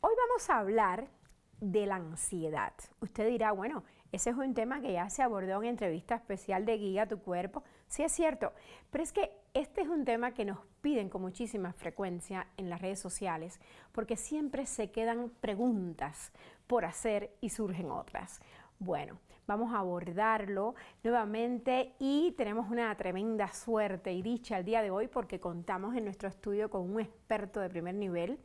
Hoy vamos a hablar de la ansiedad. Usted dirá, bueno, ese es un tema que ya se abordó en entrevista especial de Guía tu Cuerpo. Sí, es cierto, pero es que este es un tema que nos piden con muchísima frecuencia en las redes sociales porque siempre se quedan preguntas por hacer y surgen otras. Bueno, vamos a abordarlo nuevamente y tenemos una tremenda suerte y dicha el día de hoy porque contamos en nuestro estudio con un experto de primer nivel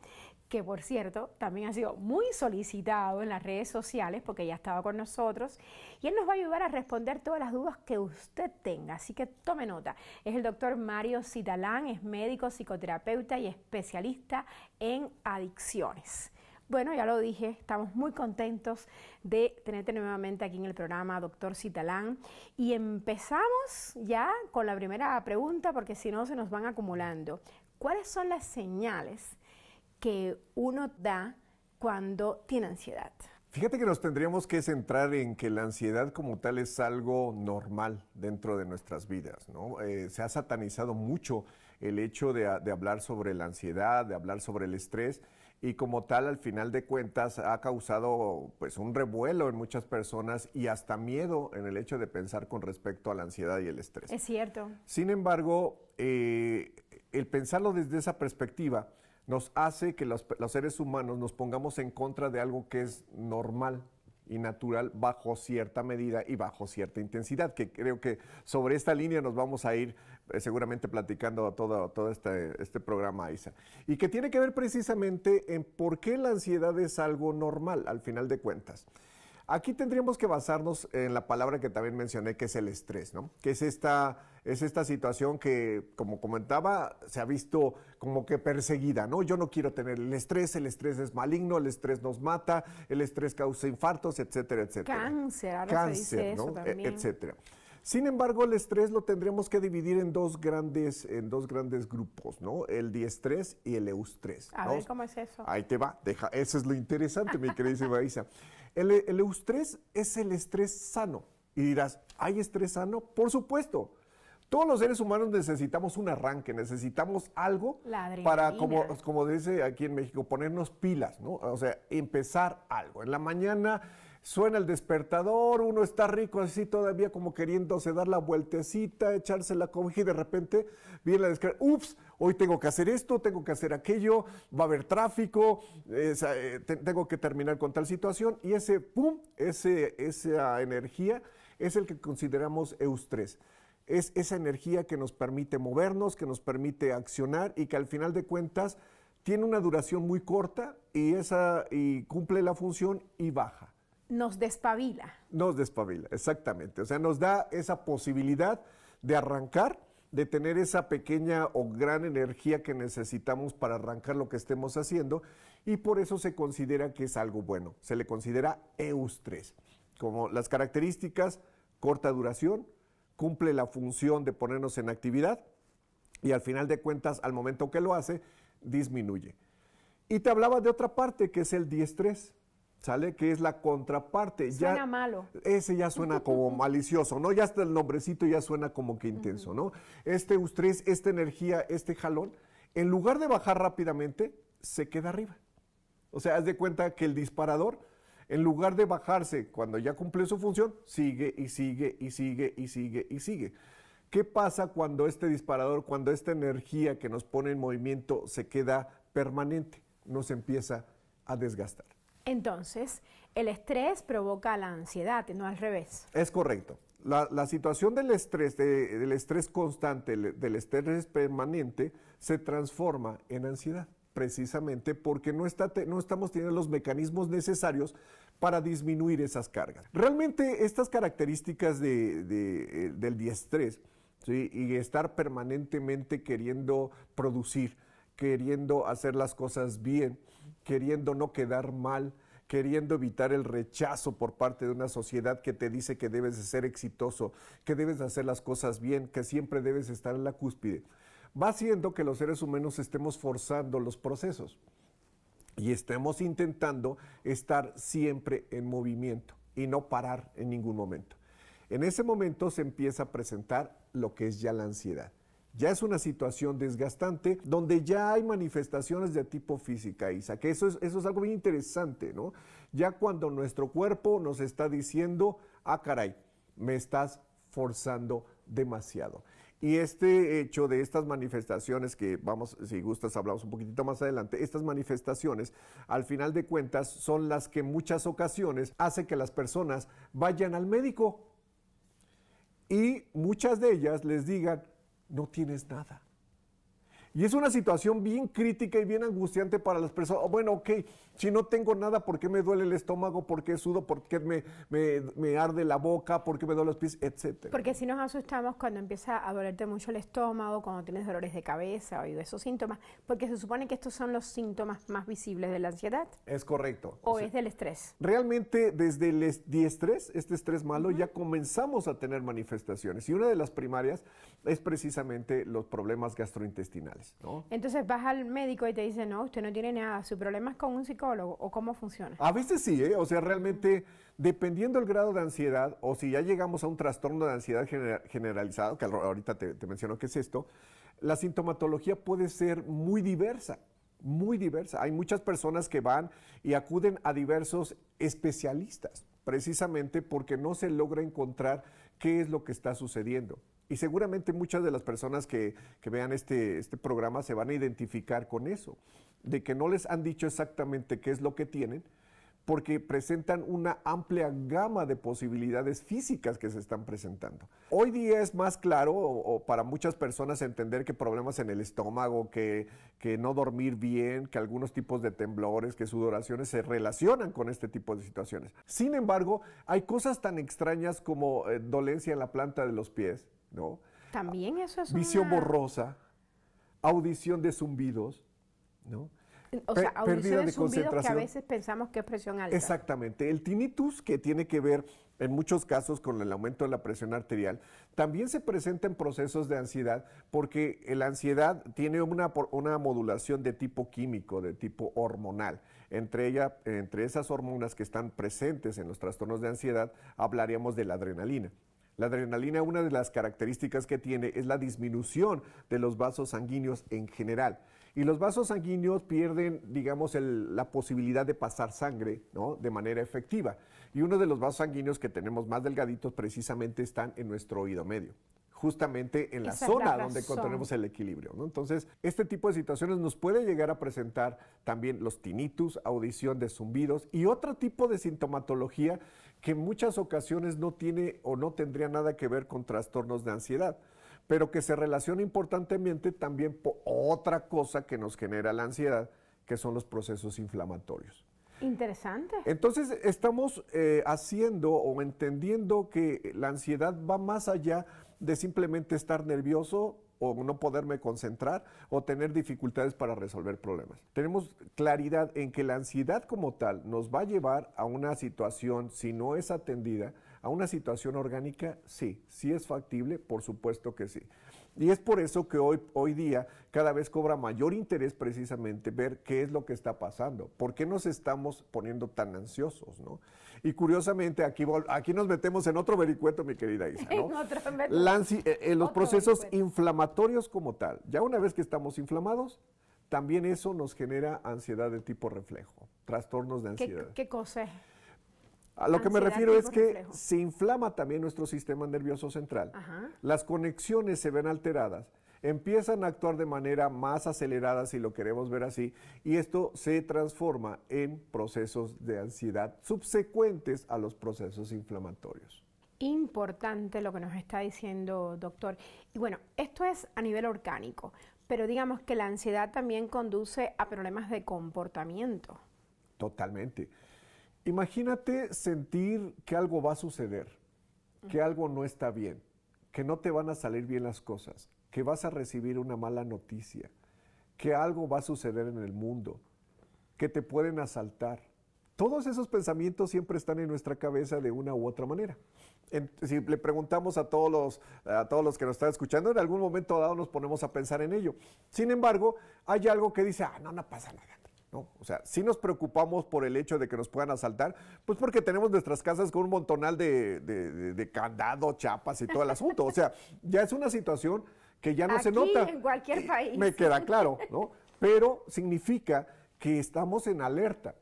que por cierto también ha sido muy solicitado en las redes sociales porque ya estaba con nosotros y él nos va a ayudar a responder todas las dudas que usted tenga. Así que tome nota. Es el doctor Mario Citalán, es médico, psicoterapeuta y especialista en adicciones. Bueno, ya lo dije, estamos muy contentos de tenerte nuevamente aquí en el programa, doctor Citalán. Y empezamos ya con la primera pregunta, porque si no se nos van acumulando. ¿Cuáles son las señales que uno da cuando tiene ansiedad. Fíjate que nos tendríamos que centrar en que la ansiedad como tal es algo normal dentro de nuestras vidas, ¿no? Eh, se ha satanizado mucho el hecho ah, de, hablar sobre la ansiedad, de hablar sobre el estrés, y como tal al final de cuentas ha causado pues un revuelo en muchas personas y hasta miedo en el hecho de pensar con respecto a la ansiedad y el estrés. Es cierto. Sin embargo, eh, el pensarlo desde esa perspectiva nos hace que los, seres humanos nos pongamos en contra de algo que es normal y natural bajo cierta medida y bajo cierta intensidad, que creo que sobre esta línea nos vamos a ir eh, seguramente platicando todo, todo este, este programa, Isa. Y que tiene que ver precisamente en por qué la ansiedad es algo normal, al final de cuentas. Aquí tendríamos que basarnos en la palabra que también mencioné, que es el estrés, ¿no? Que es esta, es esta situación que, como comentaba, se ha visto como que perseguida, ¿no? Yo no quiero tener el estrés, el estrés es maligno, el estrés nos mata, el estrés causa infartos, etcétera, etcétera. Cáncer, ahora Cáncer, se dice ¿no? Eso también. Etcétera. Sin embargo, el estrés lo tendremos que dividir en dos grandes, en dos grandes grupos, ¿no? El diestrés y el eustrés. A ver cómo es eso. Ahí te va, deja, eso es lo interesante, mi querida Isa. El, el eustrés es el estrés sano. Y dirás, ¿hay estrés sano? Por supuesto. Todos los seres humanos necesitamos un arranque, necesitamos algo para, como, como dice aquí en México, ponernos pilas, ¿no? O sea, empezar algo. En la mañana Suena el despertador, uno está rico así todavía como queriéndose dar la vueltecita, echarse la cobija y de repente viene la descarga. Ups, hoy tengo que hacer esto, tengo que hacer aquello, va a haber tráfico, eh, tengo que terminar con tal situación. Y ese pum, ese, esa energía es el que consideramos eustrés es esa energía que nos permite movernos, que nos permite accionar y que al final de cuentas tiene una duración muy corta y, esa, y cumple la función y baja. Nos despabila. Nos despabila, exactamente. O sea, nos da esa posibilidad de arrancar, de tener esa pequeña o gran energía que necesitamos para arrancar lo que estemos haciendo y por eso se considera que es algo bueno. Se le considera eustres, como las características, corta duración, cumple la función de ponernos en actividad y al final de cuentas, al momento que lo hace, disminuye. Y te hablaba de otra parte que es el diestrés ¿sale? Que es la contraparte. Suena malo. Ese ya suena como malicioso, ¿no? Ya hasta el nombrecito ya suena como que intenso, ¿no? Este estrés, esta energía, este jalón, en lugar de bajar rápidamente, se queda arriba. O sea, haz de cuenta que el disparador, en lugar de bajarse cuando ya cumple su función, sigue y sigue y sigue y sigue y sigue. ¿Qué pasa cuando este disparador, cuando esta energía que nos pone en movimiento se queda permanente? Nos empieza a desgastar. Entonces, el estrés provoca la ansiedad, no al revés. Es correcto. La, situación del estrés, del estrés constante, del estrés permanente, se transforma en ansiedad, precisamente porque no, está, no estamos teniendo los mecanismos necesarios para disminuir esas cargas. Realmente estas características eh, del estrés y estar permanentemente queriendo producir, queriendo hacer las cosas bien, queriendo no quedar mal, queriendo evitar el rechazo por parte de una sociedad que te dice que debes de ser exitoso, que debes de hacer las cosas bien, que siempre debes estar en la cúspide, va haciendo que los seres humanos estemos forzando los procesos y estemos intentando estar siempre en movimiento y no parar en ningún momento. En ese momento se empieza a presentar lo que es ya la ansiedad. Ya es una situación desgastante donde ya hay manifestaciones de tipo física, Isa, que eso es, eso es algo bien interesante, ¿no? Ya cuando nuestro cuerpo nos está diciendo, ah, caray, me estás forzando demasiado. Y este hecho de estas manifestaciones, que vamos, si gustas, hablamos un poquitito más adelante, estas manifestaciones, al final de cuentas, son las que en muchas ocasiones hace que las personas vayan al médico. Y muchas de ellas les digan, no tienes nada. Y es una situación bien crítica y bien angustiante para las personas. Oh, bueno, ok, si no tengo nada, ¿por qué me duele el estómago? ¿Por qué sudo? ¿Por qué me, arde la boca? ¿Por qué me duelen los pies? Etcétera. Porque si nos asustamos cuando empieza a dolerte mucho el estómago, cuando tienes dolores de cabeza o esos síntomas, porque se supone que estos son los síntomas más visibles de la ansiedad. Es correcto. O, es del estrés. Realmente desde el estrés, este estrés malo, ya comenzamos a tener manifestaciones. Y una de las primarias es precisamente los problemas gastrointestinales. Entonces vas al médico y te dice, no, usted no tiene nada, su problema es con un psicólogo, ¿o cómo funciona? A veces sí, ¿eh? o sea, realmente, dependiendo del grado de ansiedad, o si ya llegamos a un trastorno de ansiedad generalizado, que ahorita te, te menciono que es esto, la sintomatología puede ser muy diversa muy diversa. Hay muchas personas que van y acuden a diversos especialistas, precisamente porque no se logra encontrar qué es lo que está sucediendo. Y seguramente muchas de las personas que, que vean este, este programa se van a identificar con eso, de que no les han dicho exactamente qué es lo que tienen, porque presentan una amplia gama de posibilidades físicas que se están presentando. Hoy día es más claro para muchas personas entender que problemas en el estómago, que, que, no dormir bien, que algunos tipos de temblores, que sudoraciones se relacionan con este tipo de situaciones. Sin embargo, hay cosas tan extrañas como eh, dolencia en la planta de los pies, ¿no? También eso es Visión borrosa, audición de zumbidos, ¿no? O sea, de concentración. que a veces pensamos que es presión alta. Exactamente. El tinnitus, que tiene que ver en muchos casos con el aumento de la presión arterial, también se presenta en procesos de ansiedad, porque la ansiedad tiene una, una modulación de tipo químico, de tipo hormonal. Entre, entre esas hormonas que están presentes en los trastornos de ansiedad, hablaríamos de la adrenalina. La adrenalina, una de las características que tiene es la disminución de los vasos sanguíneos en general. Y los vasos sanguíneos pierden, digamos, la posibilidad de pasar sangre de manera efectiva. Y uno de los vasos sanguíneos que tenemos más delgaditos precisamente están en nuestro oído medio justamente en la zona donde tenemos el equilibrio. Entonces, este tipo de situaciones nos puede llegar a presentar también los tinnitus, audición de zumbidos y otro tipo de sintomatología que en muchas ocasiones no tiene o no tendría nada que ver con trastornos de ansiedad, pero que se relaciona importantemente también por otra cosa que nos genera la ansiedad, que son los procesos inflamatorios. Interesante. Entonces estamos eh, haciendo o entendiendo que la ansiedad va más allá de simplemente estar nervioso, o no poderme concentrar o tener dificultades para resolver problemas. Tenemos claridad en que la ansiedad como tal nos va a llevar a una situación, si no es atendida, a una situación orgánica? Sí, sí es factible, por supuesto que sí. Y es por eso que hoy, hoy día cada vez cobra mayor interés precisamente ver qué es lo que está pasando, por qué nos estamos poniendo tan ansiosos, ¿no? Y curiosamente aquí, aquí nos metemos en otro vericueto, mi querida Isa, ¿no? Eh, eh, los procesos inflamatorios como tal, ya una vez que estamos inflamados, también eso nos genera ansiedad de tipo reflejo, trastornos de ansiedad. ¿Qué, qué cosa? A lo que me refiero es que se inflama también nuestro sistema nervioso central. Las conexiones se ven alteradas, empiezan a actuar de manera más acelerada, si lo queremos ver así, y esto se transforma en procesos de ansiedad subsecuentes a los procesos inflamatorios. Importante lo que nos está diciendo, doctor. Y bueno, esto es a nivel orgánico, pero digamos que la ansiedad también conduce a problemas de comportamiento. Totalmente. Imagínate sentir que algo va a suceder, que algo no está bien, que no te van a salir bien las cosas, que vas a recibir una mala noticia, que algo va a suceder en el mundo, que te pueden asaltar. Todos esos pensamientos siempre están en nuestra cabeza de una u otra manera. si le preguntamos a todos, los, a todos los que nos están escuchando, en algún momento dado nos ponemos a pensar en ello. Sin embargo, hay algo que dice, ah, no, no pasa nada. O sea, si nos preocupamos por el hecho de que nos puedan asaltar, pues porque tenemos nuestras casas con un montonal de, candado, chapas y todo el asunto. O sea, ya es una situación que ya no se nota. En cualquier eh, país. Me queda claro, ¿no? Pero significa que estamos en alerta.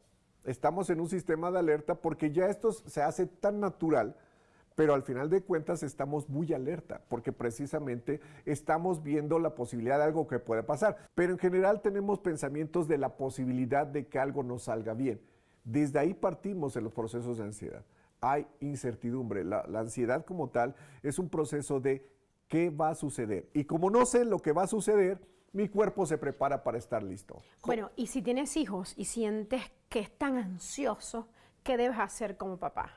Estamos en un sistema de alerta porque ya esto se hace tan natural pero al final de cuentas estamos muy alerta porque precisamente estamos viendo la posibilidad de algo que pueda pasar, pero en general tenemos pensamientos de la posibilidad de que algo no salga bien. Desde ahí partimos en los procesos de ansiedad. Hay incertidumbre. La, la ansiedad como tal es un proceso de qué va a suceder. Y como no sé lo que va a suceder, mi cuerpo se prepara para estar listo. Bueno, y si tienes hijos y sientes que están ansiosos, ¿qué debes hacer como papá?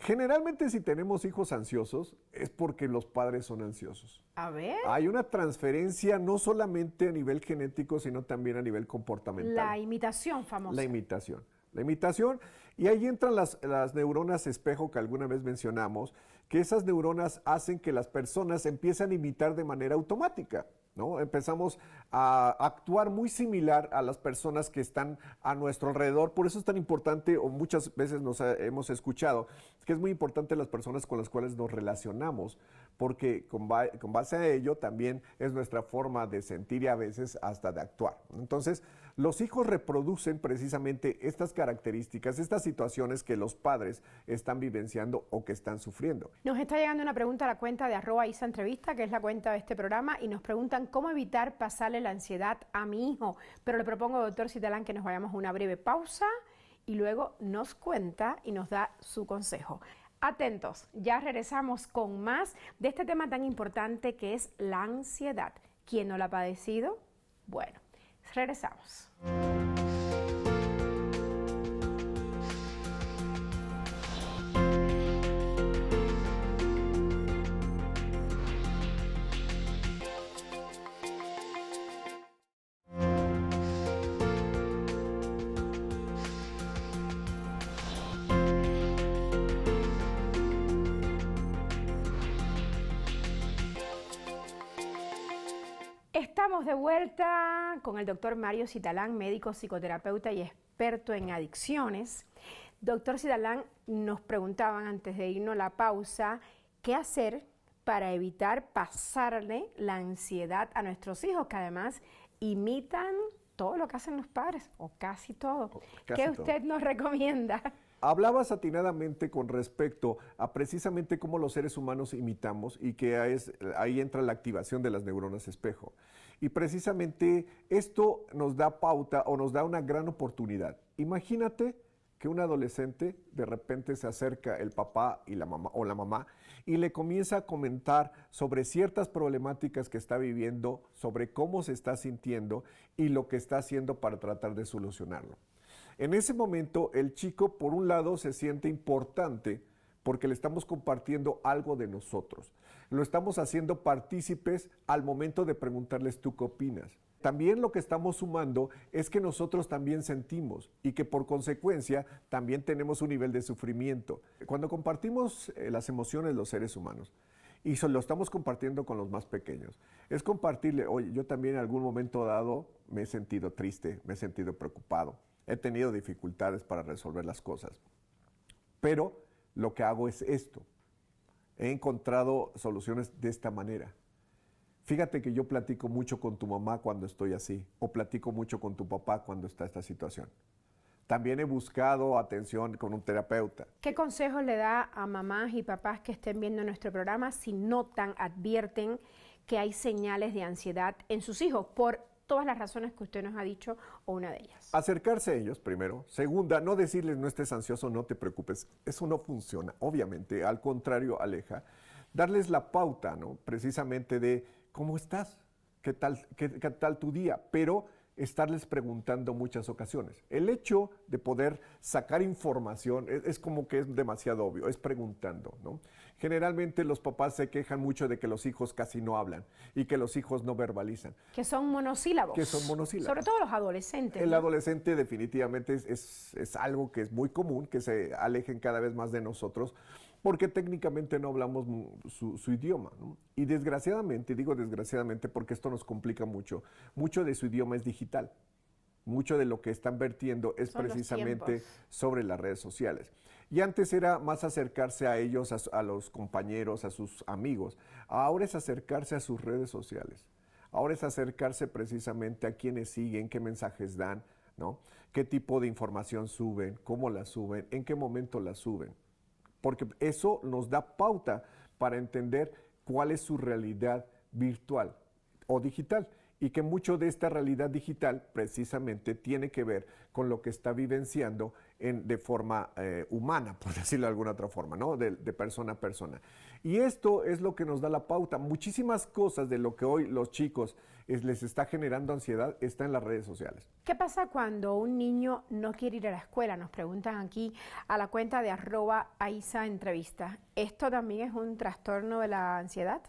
Generalmente si tenemos hijos ansiosos es porque los padres son ansiosos. A ver. Hay una transferencia no solamente a nivel genético, sino también a nivel comportamental. La imitación famosa. La imitación. La imitación. Y ahí entran las, las neuronas espejo que alguna vez mencionamos, que esas neuronas hacen que las personas empiezan a imitar de manera automática. Empezamos a actuar muy similar a las personas que están a nuestro alrededor. Por eso es tan importante, o muchas veces nos hemos escuchado, que es muy importante las personas con las cuales nos relacionamos, porque con, base a ello también es nuestra forma de sentir y a veces hasta de actuar. Entonces, los hijos reproducen precisamente estas características, estas situaciones que los padres están vivenciando o que están sufriendo. Nos está llegando una pregunta a la cuenta de arroba Isa Entrevista, que es la cuenta de este programa, y nos preguntan cómo evitar pasarle la ansiedad a mi hijo. Pero le propongo, doctor Citalán, que nos vayamos a una breve pausa y luego nos cuenta y nos da su consejo. Atentos, ya regresamos con más de este tema tan importante que es la ansiedad. ¿Quién no la ha padecido? Bueno, regresamos. de vuelta con el doctor Mario Citalán, médico psicoterapeuta y experto en adicciones. Doctor Citalán, nos preguntaban antes de irnos a la pausa, ¿qué hacer para evitar pasarle la ansiedad a nuestros hijos que además imitan todo lo que hacen los padres, o casi todo? ¿Qué usted nos recomienda? Hablaba satinadamente con respecto a precisamente cómo los seres humanos imitamos y que ahí entra la activación de las neuronas espejo. Y precisamente esto nos da pauta o nos da una gran oportunidad. Imagínate que un adolescente de repente se acerca el papá y la mamá o la mamá y le comienza a comentar sobre ciertas problemáticas que está viviendo, sobre cómo se está sintiendo y lo que está haciendo para tratar de solucionarlo. En ese momento el chico por un lado se siente importante porque le estamos compartiendo algo de nosotros. Lo estamos haciendo partícipes al momento de preguntarles tú qué opinas. También lo que estamos sumando es que nosotros también sentimos y que por consecuencia también tenemos un nivel de sufrimiento. Cuando compartimos eh, las emociones los seres humanos, y lo estamos compartiendo con los más pequeños. Es compartirle, oye, yo también en algún momento dado me he sentido triste, me he sentido preocupado, he tenido dificultades para resolver las cosas. Pero lo que hago es esto. He encontrado soluciones de esta manera. Fíjate que yo platico mucho con tu mamá cuando estoy así, o platico mucho con tu papá cuando está esta situación. También he buscado atención con un terapeuta. ¿Qué consejo le da a mamás y papás que estén viendo nuestro programa si notan, advierten que hay señales de ansiedad en sus hijos por todas las razones que usted nos ha dicho o una de ellas. Acercarse a ellos, primero. Segunda, no decirles no estés ansioso, no te preocupes. Eso no funciona, obviamente. Al contrario, aleja. Darles la pauta, ¿no? Precisamente de cómo estás, qué tal, qué, tal tu día, pero estarles preguntando muchas ocasiones. El hecho de poder sacar información es como que es demasiado obvio, es preguntando, ¿no? Generalmente los papás se quejan mucho de que los hijos casi no hablan y que los hijos no verbalizan. Que son monosílabos. Que son monosílabos. Sobre todo los adolescentes. El adolescente definitivamente es, es, algo que es muy común, que se alejen cada vez más de nosotros porque técnicamente no hablamos su, idioma. Y desgraciadamente, digo desgraciadamente porque esto nos complica mucho, mucho de su idioma es digital. Mucho de lo que están vertiendo es precisamente sobre las redes sociales. Y antes era más acercarse a ellos, a, los compañeros, a sus amigos. Ahora es acercarse a sus redes sociales. Ahora es acercarse precisamente a quienes siguen, qué mensajes dan, ¿Qué tipo de información suben? ¿Cómo la suben? ¿En qué momento la suben? Porque eso nos da pauta para entender cuál es su realidad virtual o digital y que mucho de esta realidad digital precisamente tiene que ver con lo que está vivenciando en, de forma eh, humana, por decirlo de alguna otra forma, ¿no? De, persona a persona. Y esto es lo que nos da la pauta. Muchísimas cosas de lo que hoy los chicos les está generando ansiedad está en las redes sociales. ¿Qué pasa cuando un niño no quiere ir a la escuela? Nos preguntan aquí a la cuenta de arroba aisa Entrevista. ¿Esto también es un trastorno de la ansiedad?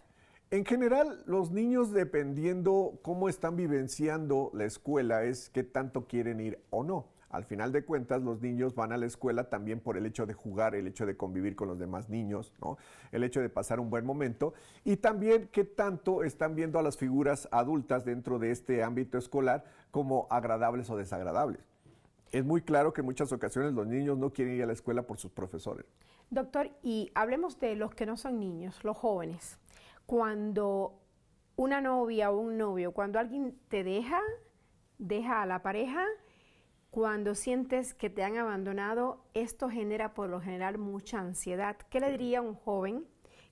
En general, los niños, dependiendo cómo están vivenciando la escuela, es qué tanto quieren ir o no. Al final de cuentas, los niños van a la escuela también por el hecho de jugar, el hecho de convivir con los demás niños, ¿no? el hecho de pasar un buen momento y también qué tanto están viendo a las figuras adultas dentro de este ámbito escolar como agradables o desagradables. Es muy claro que en muchas ocasiones los niños no quieren ir a la escuela por sus profesores. Doctor, y hablemos de los que no son niños, los jóvenes cuando una novia o un novio, cuando alguien te deja, deja a la pareja, cuando sientes que te han abandonado, esto genera por lo general mucha ansiedad. ¿Qué le diría a un joven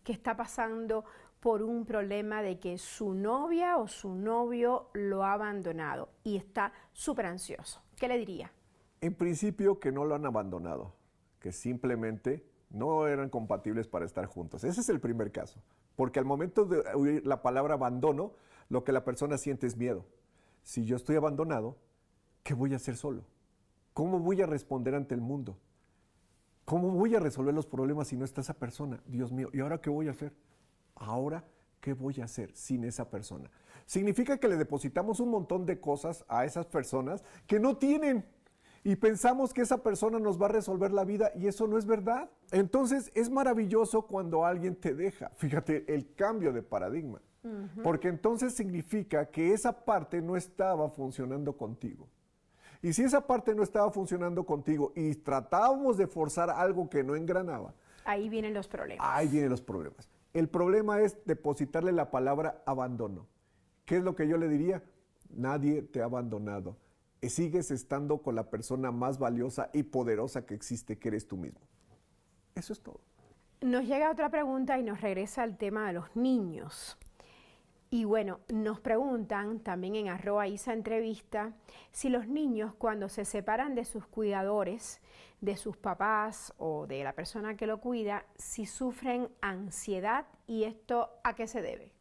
que está pasando por un problema de que su novia o su novio lo ha abandonado y está súper ansioso? ¿Qué le diría? En principio que no lo han abandonado, que simplemente no eran compatibles para estar juntos. Ese es el primer caso. Porque al momento de oír la palabra abandono, lo que la persona siente es miedo. Si yo estoy abandonado, ¿qué voy a hacer solo? ¿Cómo voy a responder ante el mundo? ¿Cómo voy a resolver los problemas si no está esa persona? Dios mío, ¿y ahora qué voy a hacer? Ahora, ¿qué voy a hacer sin esa persona? Significa que le depositamos un montón de cosas a esas personas que no tienen y pensamos que esa persona nos va a resolver la vida y eso no es verdad. Entonces es maravilloso cuando alguien te deja. Fíjate el cambio de paradigma. Porque entonces significa que esa parte no estaba funcionando contigo. Y si esa parte no estaba funcionando contigo y tratábamos de forzar algo que no engranaba. Ahí vienen los problemas. Ahí vienen los problemas. El problema es depositarle la palabra abandono. ¿Qué es lo que yo le diría? Nadie te ha abandonado sigues estando con la persona más valiosa y poderosa que existe, que eres tú mismo. Eso es todo. Nos llega otra pregunta y nos regresa al tema de los niños. Y bueno, nos preguntan también en arroba Isa Entrevista si los niños cuando se separan de sus cuidadores, de sus papás o de la persona que lo cuida, si sufren ansiedad y esto a qué se debe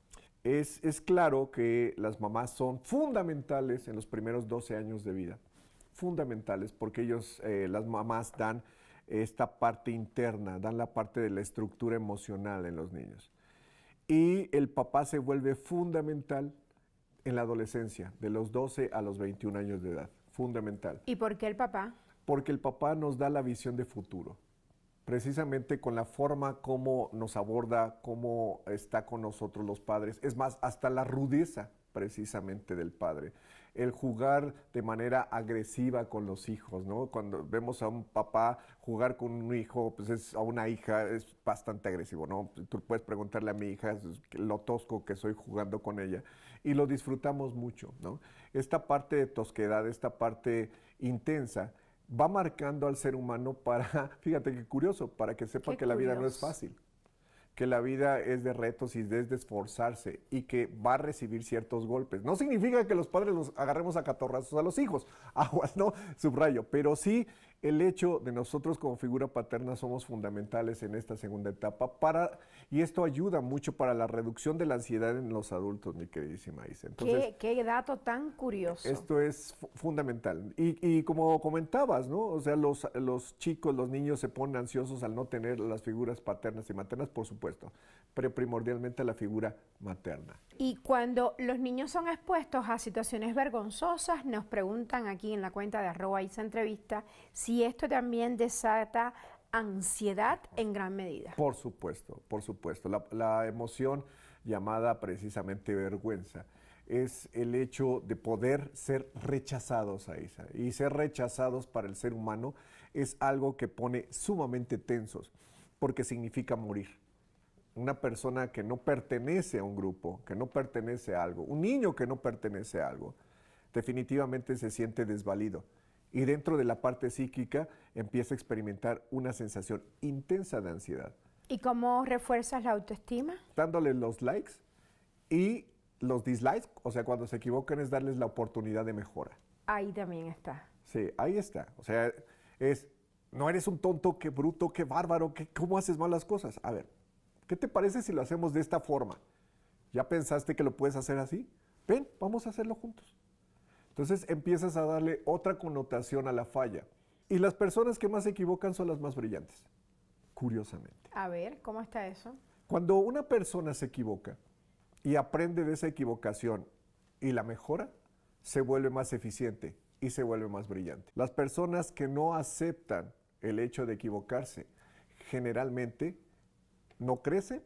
es, claro que las mamás son fundamentales en los primeros 12 años de vida, fundamentales porque ellos, eh, las mamás dan esta parte interna, dan la parte de la estructura emocional en los niños. Y el papá se vuelve fundamental en la adolescencia, de los 12 a los 21 años de edad, fundamental. ¿Y por qué el papá? Porque el papá nos da la visión de futuro precisamente con la forma como nos aborda, cómo está con nosotros los padres, es más, hasta la rudeza precisamente del padre. El jugar de manera agresiva con los hijos, ¿no? Cuando vemos a un papá jugar con un hijo, pues es, a una hija, es bastante agresivo, ¿no? Tú puedes preguntarle a mi hija lo tosco que soy jugando con ella. Y lo disfrutamos mucho, ¿no? Esta parte de tosquedad, esta parte intensa, va marcando al ser humano para, fíjate qué curioso, para que sepa que la vida no es fácil, que la vida es de retos y es de esforzarse y que va a recibir ciertos golpes. No significa que los padres los agarremos a catorrazos a los hijos, aguas, no, subrayo, pero sí el hecho de nosotros como figura paterna somos fundamentales en esta segunda etapa para y esto ayuda mucho para la reducción de la ansiedad en los adultos, mi queridísima Isa. ¿Qué, dato tan curioso. Esto es fundamental. Y, como comentabas, ¿no? O sea, los, chicos, los niños se ponen ansiosos al no tener las figuras paternas y maternas, por supuesto, pero primordialmente la figura materna. Y cuando los niños son expuestos a situaciones vergonzosas, nos preguntan aquí en la cuenta de arroba Isa entrevista si y esto también desata ansiedad en gran medida. Por supuesto, por supuesto. La, emoción llamada precisamente vergüenza es el hecho de poder ser rechazados, esa. Y ser rechazados para el ser humano es algo que pone sumamente tensos, porque significa morir. Una persona que no pertenece a un grupo, que no pertenece a algo, un niño que no pertenece a algo, definitivamente se siente desvalido y dentro de la parte psíquica empieza a experimentar una sensación intensa de ansiedad. ¿Y cómo refuerzas la autoestima? Dándole los likes y los dislikes, o sea, cuando se equivocan es darles la oportunidad de mejora. Ahí también está. Sí, ahí está. O sea, es, no eres un tonto, qué bruto, qué bárbaro, qué, ¿cómo haces malas cosas? A ver, ¿qué te parece si lo hacemos de esta forma? ¿Ya pensaste que lo puedes hacer así? Ven, vamos a hacerlo juntos. Entonces empiezas a darle otra connotación a la falla. Y las personas que más se equivocan son las más brillantes, curiosamente. A ver, ¿cómo está eso? Cuando una persona se equivoca y aprende de esa equivocación y la mejora, se vuelve más eficiente y se vuelve más brillante. Las personas que no aceptan el hecho de equivocarse generalmente no crecen,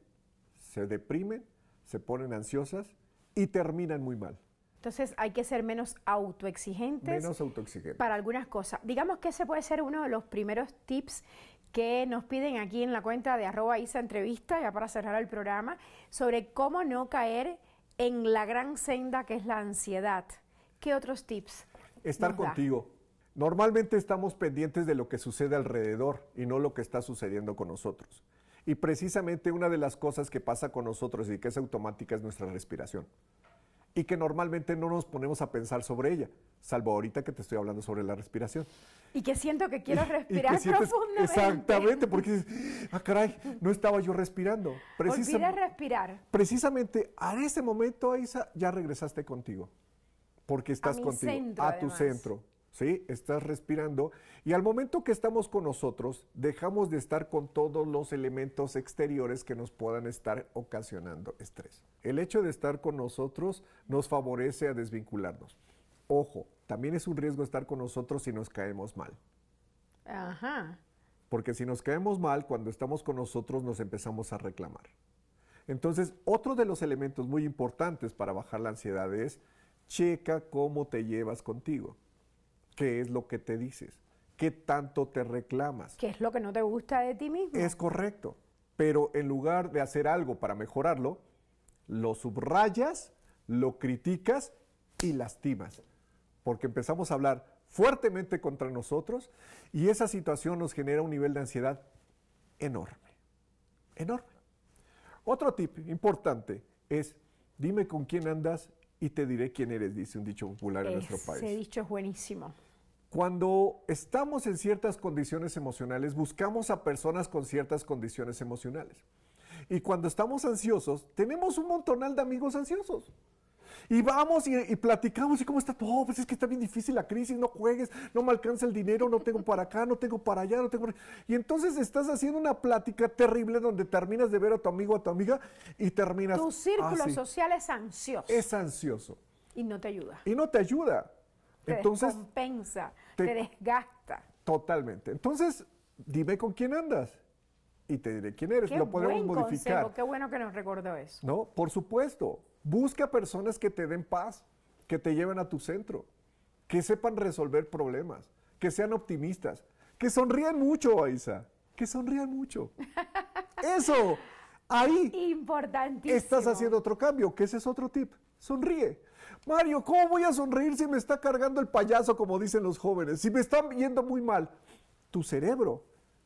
se deprimen, se ponen ansiosas y terminan muy mal. Entonces hay que ser menos autoexigentes. Menos Para algunas cosas. Digamos que ese puede ser uno de los primeros tips que nos piden aquí en la cuenta de arroba Isa Entrevista, ya para cerrar el programa, sobre cómo no caer en la gran senda que es la ansiedad. ¿Qué otros tips? Estar contigo. Normalmente estamos pendientes de lo que sucede alrededor y no lo que está sucediendo con nosotros. Y precisamente una de las cosas que pasa con nosotros y que es automática es nuestra respiración y que normalmente no nos ponemos a pensar sobre ella, salvo ahorita que te estoy hablando sobre la respiración. Y que siento que quiero respirar profundamente. Exactamente, porque dices, ah, caray, no estaba yo respirando. Olvida respirar. Precisamente a ese momento, Aisa, ya regresaste contigo, porque estás contigo, a tu centro. ¿sí? Estás respirando y al momento que estamos con nosotros, dejamos de estar con todos los elementos exteriores que nos puedan estar ocasionando estrés. El hecho de estar con nosotros nos favorece a desvincularnos. Ojo, también es un riesgo estar con nosotros si nos caemos mal. Ajá. Porque si nos caemos mal, cuando estamos con nosotros nos empezamos a reclamar. Entonces, otro de los elementos muy importantes para bajar la ansiedad es checa cómo te llevas contigo qué es lo que te dices, qué tanto te reclamas. ¿Qué es lo que no te gusta de ti mismo? Es correcto, pero en lugar de hacer algo para mejorarlo, lo subrayas, lo criticas y lastimas, porque empezamos a hablar fuertemente contra nosotros y esa situación nos genera un nivel de ansiedad enorme, enorme. Otro tip importante es, dime con quién andas y te diré quién eres, dice un dicho popular en nuestro país. Ese dicho es buenísimo. Cuando estamos en ciertas condiciones emocionales, buscamos a personas con ciertas condiciones emocionales. Y cuando estamos ansiosos, tenemos un montonal de amigos ansiosos. Y vamos y, platicamos y cómo está todo, pues es que está bien difícil la crisis, no juegues, no me alcanza el dinero, no tengo para acá, no tengo para allá, no tengo... Y entonces estás haciendo una plática terrible donde terminas de ver a tu amigo, a tu amiga y terminas... Tu círculo social es ansioso. Es ansioso. Y no te ayuda. Y no te ayuda. Te entonces, descompensa, te, desgasta. Totalmente. Entonces, dime con quién andas y te diré quién eres. Lo podemos modificar. Consejo, qué bueno que nos recordó eso. No, por supuesto. Busca personas que te den paz, que te lleven a tu centro, que sepan resolver problemas, que sean optimistas, que sonríen mucho, Aisa, que sonríen mucho. Eso, ahí estás haciendo otro cambio, que ese es otro tip. Sonríe. Mario, ¿cómo voy a sonreír si me está cargando el payaso, como dicen los jóvenes? Si me están viendo muy mal. Tu cerebro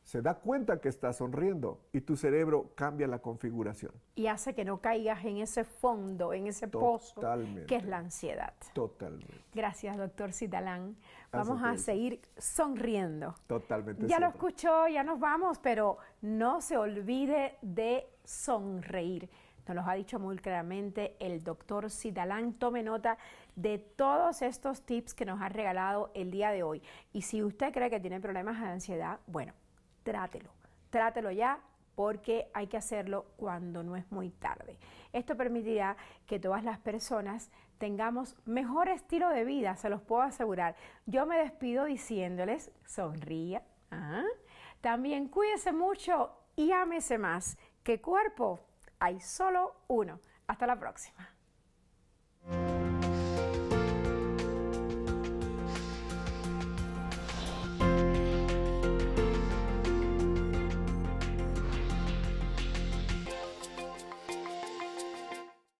se da cuenta que está sonriendo y tu cerebro cambia la configuración. Y hace que no caigas en ese fondo, en ese pozo que es la ansiedad. Totalmente. Gracias, doctor Citalán. Vamos a seguir sonriendo. Totalmente. Ya lo escuchó, ya nos vamos, pero no se olvide de sonreír. Nos lo ha dicho muy claramente el doctor Citalán. Tome nota de todos estos tips que nos ha regalado el día de hoy. Y si usted cree que tiene problemas de ansiedad, bueno, trátelo. Trátelo ya porque hay que hacerlo cuando no es muy tarde. Esto permitirá que todas las personas tengamos mejor estilo de vida, se los puedo asegurar. Yo me despido diciéndoles, sonría, ¿ah? también cuídese mucho y ámese más, que cuerpo hay solo uno. Hasta la próxima.